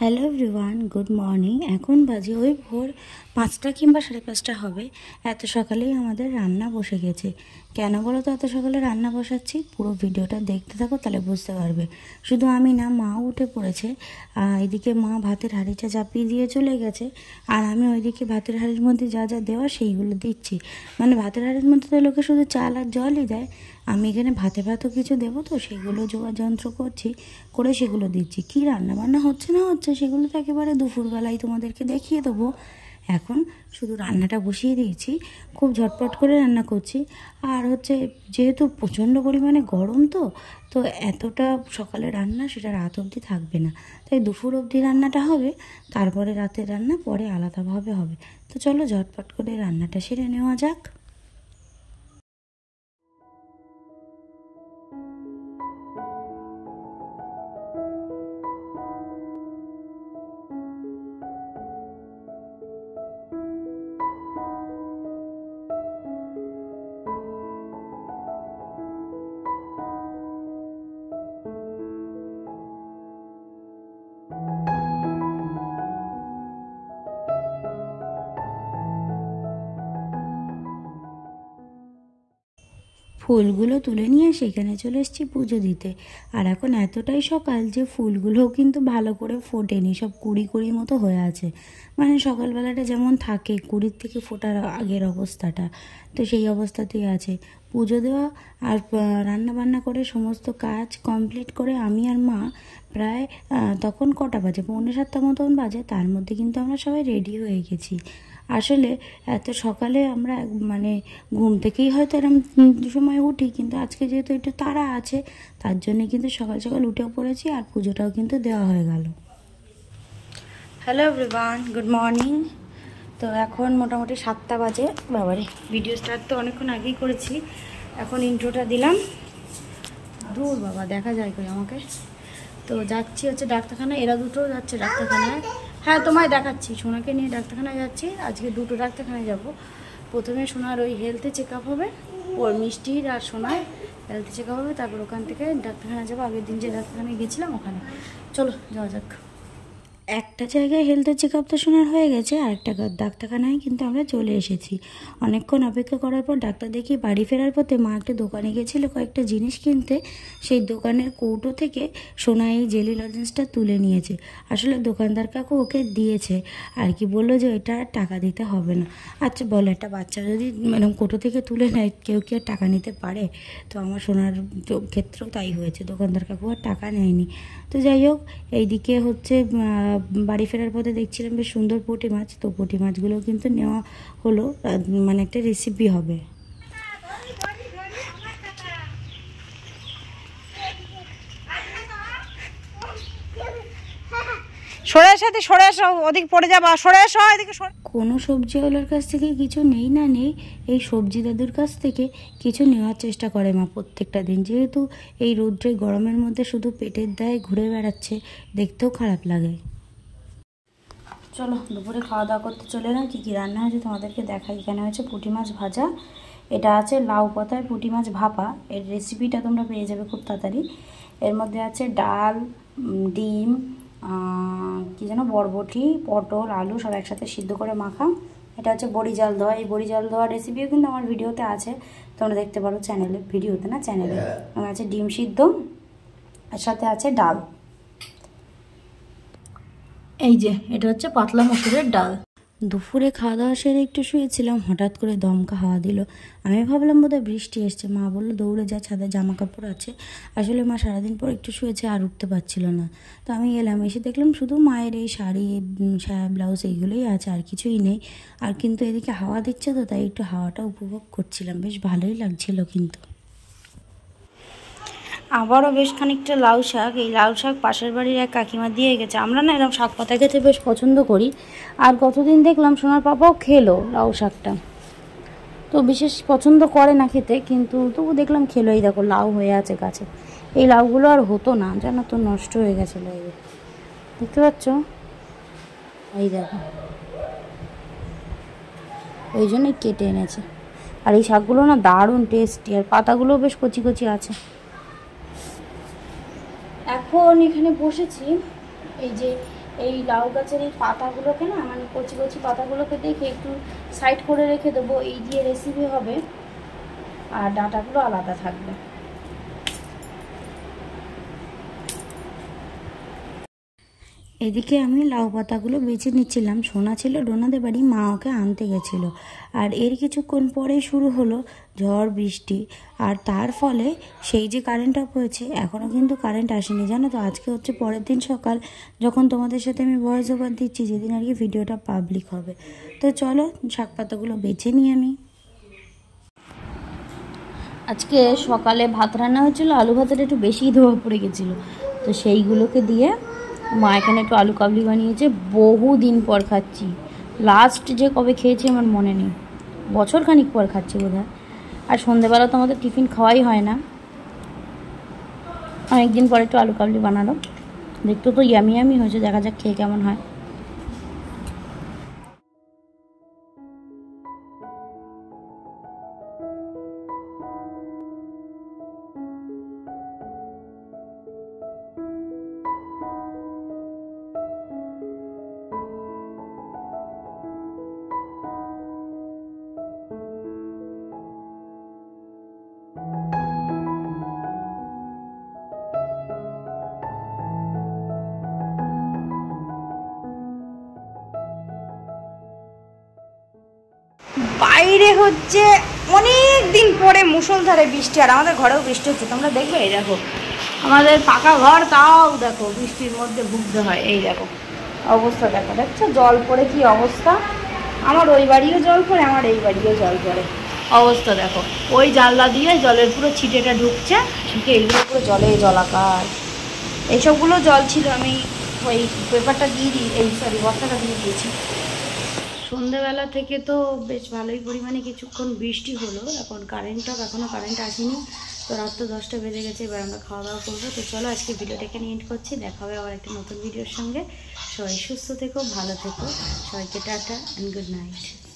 hello everyone good morning এখন বাজে ওই ভোর পাঁচটা কিংবা সাড়ে পাঁচটা হবে এত সকালেই আমাদের রান্না বসে গেছে কেন বলো তো এত সকালে রান্না বসাচ্ছি পুরো ভিডিওটা দেখতে থাকো তাহলে বুঝতে পারবে শুধু আমি না মাও উঠে পড়েছে এদিকে মা ভাতের হাঁড়িটা চাপিয়ে দিয়ে চলে গেছে আর আমি ওইদিকে ভাতের হাঁড়ির মধ্যে যা যা দেওয়া সেইগুলো দিচ্ছি মানে ভাতের হাঁড়ির মধ্যে তো লোকে শুধু চাল আর জলই দেয় আমি এখানে ভাতে ভাতও কিছু দেবো তো সেগুলো যোগাযন্ত্র করছি করে সেগুলো দিচ্ছি কী রান্নাবান্না হচ্ছে না হচ্ছে সেগুলো তো একেবারে দুপুরবেলায় তোমাদেরকে দেখিয়ে দেবো এখন শুধু রান্নাটা বসিয়ে দিয়েছি খুব ঝটপট করে রান্না করছি আর হচ্ছে যেহেতু প্রচণ্ড পরিমাণে গরম তো তো এতটা সকালে রান্না সেটা রাত অবধি থাকবে না তাই দুপুর অবধি রান্নাটা হবে তারপরে রাতের রান্না পরে আলাদাভাবে হবে তো চলো ঝটপট করে রান্নাটা সেরে নেওয়া যাক ফুলগুলো তুলে নিয়ে সেখানে চলে এসেছি পুজো দিতে আর এখন এতটাই সকাল যে ফুলগুলো কিন্তু ভালো করে ফোটেনি সব কুড়ি কুড়ি মতো হয়ে আছে মানে সকালবেলাটা যেমন থাকে কুড়ির থেকে ফোটার আগের অবস্থাটা তো সেই অবস্থাতেই আছে পুজো দেওয়া আর রান্না বান্না করে সমস্ত কাজ কমপ্লিট করে আমি আর মা প্রায় তখন কটা বাজে পৌনে সাতটা মতন বাজে তার মধ্যে কিন্তু আমরা সবাই রেডি হয়ে গেছি আসলে এত সকালে আমরা মানে ঘুম থেকেই হয়তো এরম সময় উঠি কিন্তু আজকে যেহেতু একটু তারা আছে তার জন্যে কিন্তু সকাল সকাল উঠেও পড়েছি আর পুজোটাও কিন্তু দেওয়া হয়ে গেল হ্যালো এভরিওয়ান গুড মর্নিং তো এখন মোটামুটি সাতটা বাজে বাবারে ভিডিও স্টার্ট তো অনেকক্ষণ আগেই করেছি এখন ইন্ট্রোটা দিলাম দূর বাবা দেখা যায় করে আমাকে তো যাচ্ছি হচ্ছে ডাক্তারখানায় এরা দুটো যাচ্ছে ডাক্তারখানায় হ্যাঁ তোমায় দেখাচ্ছি সোনাকে নিয়ে ডাক্তারখানায় যাচ্ছি আজকে দুটো ডাক্তারখানায় যাব প্রথমে সোনার ওই হেলথে চেক আপ হবে ওর মিষ্টির আর সোনার হেলথ চেক আপ হবে তারপর ওখান থেকে ডাক্তারখানায় যাবো আগের দিন যে ডাক্তারখানায় গেছিলাম ওখানে চলো যাওয়া যাক একটা জায়গায় হেলথের চেক আপ তো শোনার হয়ে গেছে আর একটা ডাক্তারখানায় কিন্তু আমরা চলে এসেছি অনেকক্ষণ অপেক্ষা করার পর ডাক্তার দেখি বাড়ি ফেরার পথে মা একটা দোকানে গেছিল কয়েকটা জিনিস কিনতে সেই দোকানের কৌটো থেকে সোনা এই জেলি লজেন্সটা তুলে নিয়েছে আসলে দোকানদার কাকু ওকে দিয়েছে আর কি বললো যে ওইটা টাকা দিতে হবে না আচ্ছা বলো একটা বাচ্চা যদি ম্যাডাম কৌটো থেকে তুলে নেয় কেউ কি আর টাকা নিতে পারে তো আমার সোনার ক্ষেত্রেও তাই হয়েছে দোকানদার কাকু আর টাকা নেয়নি তো যাই হোক এইদিকে হচ্ছে বাড়ি ফেরার পথে দেখছিলাম বেশ সুন্দর পুঁটি মাছ তো পুঁটি মাছগুলো কিন্তু নেওয়া হলো মানে একটা রেসিপি হবে সরে সাথে ওদিক পড়ে যাবা সরে আসো এদিকে কোনো সবজিওয়ালার কাছ থেকে কিছু নেই না নেই এই সবজি দাদুর কাছ থেকে কিছু নেওয়ার চেষ্টা করে মা প্রত্যেকটা দিন যেহেতু এই রৌদ্রে গরমের মধ্যে শুধু পেটের দায় ঘুরে বেড়াচ্ছে দেখতেও খারাপ লাগে চলো দুপুরে খাওয়া দাওয়া করতে চলে এলাম কী কী রান্না হয়েছে তোমাদেরকে দেখাই এখানে হয়েছে পুঁটি মাছ ভাজা এটা আছে লাউ পাতায় পুঁটি মাছ ভাপা এর রেসিপিটা তোমরা পেয়ে যাবে খুব তাড়াতাড়ি এর মধ্যে আছে ডাল ডিম কি যেন বরবটি পটল আলু সব একসাথে সিদ্ধ করে মাখা এটা হচ্ছে বড়ি জাল দেওয়া এই বড়ি জাল দেওয়া রেসিপিও কিন্তু আমার ভিডিওতে আছে তোমরা দেখতে পারো চ্যানেলে ভিডিওতে না চ্যানেলে আমার আছে ডিম সিদ্ধ এর সাথে আছে ডাল এই যে এটা হচ্ছে পাতলা মসুরের ডাল দুপুরে খাওয়া দাওয়া সেরে একটু শুয়েছিলাম হঠাৎ করে দমকা হাওয়া দিল আমি ভাবলাম বোধহয় বৃষ্টি এসছে মা বললো দৌড়ে যা ছাদে জামা কাপড় আছে আসলে মা সারাদিন পর একটু শুয়েছে আর উঠতে পারছিল না তো আমি এলাম এসে দেখলাম শুধু মায়ের এই শাড়ি সায়া ব্লাউজ এইগুলোই আছে আর কিছুই নেই আর কিন্তু এদিকে হাওয়া দিচ্ছে তো তাই একটু হাওয়াটা উপভোগ করছিলাম বেশ ভালোই লাগছিল কিন্তু আবারও বেশ খানিকটা লাউ শাক এই লাউ শাক পাশের বাড়ির এক কাকিমা দিয়ে গেছে আমরা না এরকম শাক পাতা খেতে বেশ পছন্দ করি আর কতদিন দেখলাম সোনার পাপাও খেলো লাউ শাকটা তো বিশেষ পছন্দ করে না খেতে কিন্তু তবু দেখলাম খেলো এই দেখো লাউ হয়ে আছে গাছে এই লাউগুলো আর হতো না জানো তো নষ্ট হয়ে গেছিলো এই দেখতে পাচ্ছ এই দেখো ওই জন্যই কেটে এনেছে আর এই শাকগুলো না দারুণ টেস্টি আর পাতাগুলোও বেশ কচি কচি আছে এখন এখানে বসেছি এই যে এই লাউ গাছের এই পাতাগুলোকে না মানে কচি কচি পাতাগুলোকে দেখে একটু সাইড করে রেখে দেবো এই দিয়ে রেসিপি হবে আর ডাটাগুলো আলাদা থাকবে এদিকে আমি লাউ পাতাগুলো বেছে নিচ্ছিলাম সোনা ছিল ডোনাদের বাড়ি মা ওকে আনতে গেছিল আর এর কিছুক্ষণ পরে শুরু হলো ঝড় বৃষ্টি আর তার ফলে সেই যে কারেন্ট অফ হয়েছে এখনও কিন্তু কারেন্ট আসেনি জানো তো আজকে হচ্ছে পরের দিন সকাল যখন তোমাদের সাথে আমি ভয়েস ওভার দিচ্ছি যেদিন আর কি ভিডিওটা পাবলিক হবে তো চলো শাক পাতাগুলো বেছে নিই আমি আজকে সকালে ভাত রান্না হয়েছিল আলু ভাতের একটু বেশি ধোয়া পড়ে গেছিলো তো সেইগুলোকে দিয়ে মা এখানে একটু আলু কাবলি বানিয়েছে বহু দিন পর খাচ্ছি লাস্ট যে কবে খেয়েছি আমার মনে নেই বছর খানিক পর খাচ্ছি বোধ আর সন্ধেবেলা তো আমাদের টিফিন খাওয়াই হয় না অনেকদিন পরে একটু আলু কাবলি বানালো দেখতে তো ইয়ামি ইয়ামি হয়েছে দেখা যাক খেয়ে কেমন হয় বাইরে হচ্ছে অনেক দিন পরে মুসলধারে বৃষ্টি আর আমাদের ঘরেও বৃষ্টি হচ্ছে তোমরা দেখবে এই দেখো আমাদের পাকা ঘর তাও দেখো বৃষ্টির মধ্যে ভুগতে হয় এই দেখো অবস্থা দেখো দেখছো জল পড়ে কি অবস্থা আমার ওই বাড়িও জল পড়ে আমার এই বাড়িও জল পড়ে অবস্থা দেখো ওই জানলা দিয়ে জলের পুরো ছিটেটা ঢুকছে ঢুকে এইগুলো পুরো জলে জলাকার এইসবগুলো জল ছিল আমি ওই পেপারটা দিয়ে দিই এই সরি বস্তাটা দিয়ে দিয়েছি সন্ধেবেলা থেকে তো বেশ ভালোই পরিমাণে কিছুক্ষণ বৃষ্টি হলো এখন কারেন্টটা এখনও কারেন্ট আসেনি তো রাত তো দশটা বেজে গেছে এবার আমরা খাওয়া দাওয়া করবো তো চলো আজকে ভিডিওটা এখানে এন্ড করছি দেখা হবে আবার একটা নতুন ভিডিওর সঙ্গে সবাই সুস্থ থেকো ভালো থেকো সবাইকে টাটা অ্যান্ড গুড নাইট